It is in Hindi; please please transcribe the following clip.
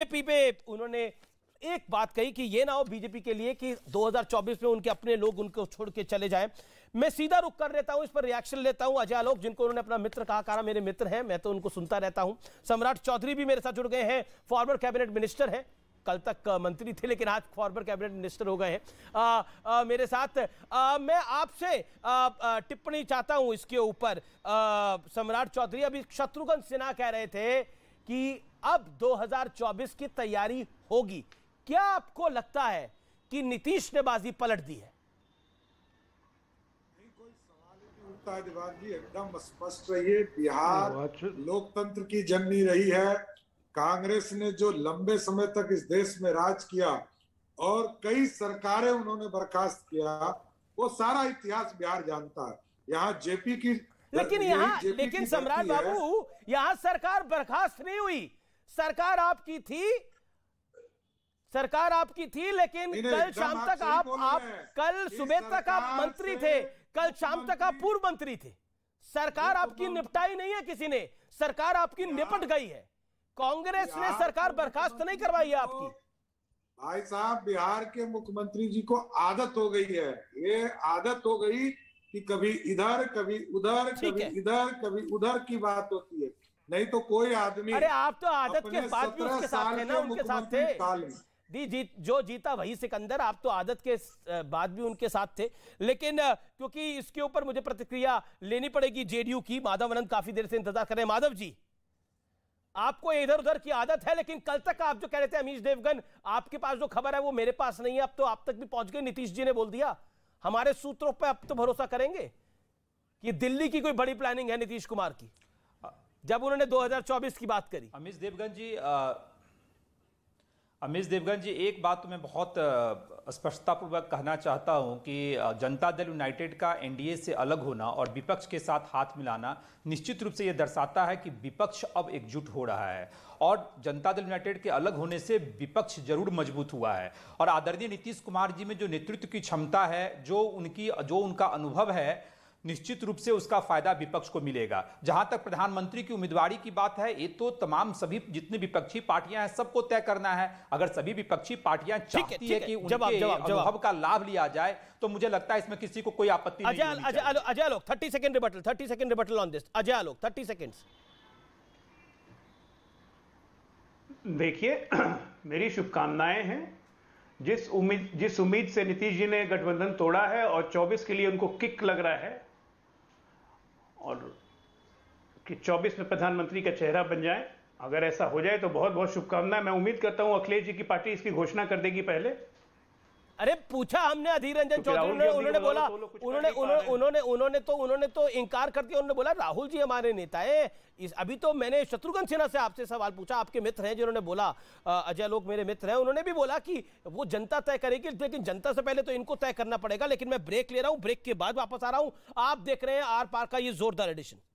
बीजेपी पे उन्होंने एक बात कही कि ये ना हो बीजेपी के लिए कि 2024 में उनके अपने लोग उनको छोड़ के चले जाएं मैं सीधा रुक कर रहता हूं इस पर रिएक्शन लेता हूं अजय आलोक जिनको उन्होंने अपना मित्र कहा कारा मेरे मित्र हैं मैं तो उनको सुनता रहता हूं सम्राट चौधरी भी मेरे साथ जुड़ गए हैं फॉर्मर कैबिनेट मिनिस्टर है कल तक मंत्री थे लेकिन आज फॉर्मर कैबिनेट मिनिस्टर हो गए हैं मेरे साथ आ, मैं आपसे टिप्पणी चाहता हूं इसके ऊपर सम्राट चौधरी अभी शत्रुघ्न सिन्हा कह रहे थे कि अब 2024 की तैयारी होगी क्या आपको लगता है कि नीतीश ने बाजी पलट दी है एकदम स्पष्ट रहिए बिहार हाँ, अच्छा। लोकतंत्र की जननी रही है कांग्रेस ने जो लंबे समय तक इस देश में राज किया और कई सरकारें उन्होंने बर्खास्त किया वो सारा इतिहास बिहार जानता है यहाँ जेपी की लेकिन यहाँ लेकिन सम्राट बाबू यहाँ सरकार बर्खास्त नहीं हुई सरकार आपकी थी सरकार आपकी थी लेकिन कल शाम तक आप आप कल सुबह तक आप मंत्री थे कल शाम तक आप पूर्व मंत्री थे सरकार तो आपकी निपटाई नहीं है किसी ने सरकार आपकी निपट गई है कांग्रेस ने सरकार बर्खास्त नहीं करवाई है आपकी भाई साहब बिहार के मुख्यमंत्री जी को आदत हो गई है ये आदत हो गई कि कभी इधर कभी उधर कभी इधर कभी उधर की बात होती है नहीं तो कोई आदमी अरे आप तो आदत के बाद भी उसके साथ थे ना उनके साथ थे दी जीत जो जीता वही सिकंदर आप तो आदत के बाद भी उनके साथ थे लेकिन क्योंकि इसके ऊपर मुझे प्रतिक्रिया लेनी पड़ेगी जेडीयू की माधव आनंद काफी देर से इंतजार कर रहे हैं माधव जी आपको इधर उधर की आदत है लेकिन कल तक आप जो कह रहे थे अमीश देवगन आपके पास जो खबर है वो मेरे पास नहीं है अब तो आप तक भी पहुंच गए नीतीश जी ने बोल दिया हमारे सूत्रों पर आप तो भरोसा करेंगे कि दिल्ली की कोई बड़ी प्लानिंग है नीतीश कुमार की जब उन्होंने 2024 की बात करी अमित देवगन जी अमित देवगन जी एक बात मैं बहुत स्पष्टतापूर्वक कहना चाहता हूं कि जनता दल यूनाइटेड का एनडीए से अलग होना और विपक्ष के साथ हाथ मिलाना निश्चित रूप से यह दर्शाता है कि विपक्ष अब एकजुट हो रहा है और जनता दल यूनाइटेड के अलग होने से विपक्ष जरूर मजबूत हुआ है और आदरणीय नीतीश कुमार जी में जो नेतृत्व की क्षमता है जो उनकी जो उनका अनुभव है निश्चित रूप से उसका फायदा विपक्ष को मिलेगा जहां तक प्रधानमंत्री की उम्मीदवारी की बात है ये तो तमाम सभी जितनी विपक्षी पार्टियां हैं सबको तय करना है अगर सभी विपक्षी पार्टियां चाहती है, है कि अनुभव का लाभ लिया जाए तो मुझे लगता है इसमें किसी को कोई आपत्ति Ajay Alok thirty second rebuttal thirty second rebuttal on this Ajay Alok thirty second देखिए मेरी शुभकामनाएं हैं जिस उम्मीद जिस उम्मीद से नीतीश जी ने गठबंधन तोड़ा है और 24 के लिए उनको किक लग रहा है और कि 24 में प्रधानमंत्री का चेहरा बन जाए अगर ऐसा हो जाए तो बहुत बहुत शुभकामनाएं मैं उम्मीद करता हूं अखिलेश जी की पार्टी इसकी घोषणा कर देगी पहले अरे पूछा हमने अधीर रंजन तो चौधरी उन्होंने तो उन्होंने बोला उन्होंने उन्होंने उन्होंने तो उन्होंने तो इनकार कर दिया उन्होंने बोला राहुल जी हमारे नेता है इस अभी तो मैंने शत्रुघ्न सिन्हा से आपसे सवाल पूछा आपके मित्र हैं जिन्होंने बोला अजय लोग मेरे मित्र हैं उन्होंने भी बोला कि वो जनता तय करेगी लेकिन जनता से पहले तो इनको तय करना पड़ेगा लेकिन मैं ब्रेक ले रहा हूँ ब्रेक के बाद वापस आ रहा हूँ आप देख रहे हैं आर पार का ये जोरदार एडिशन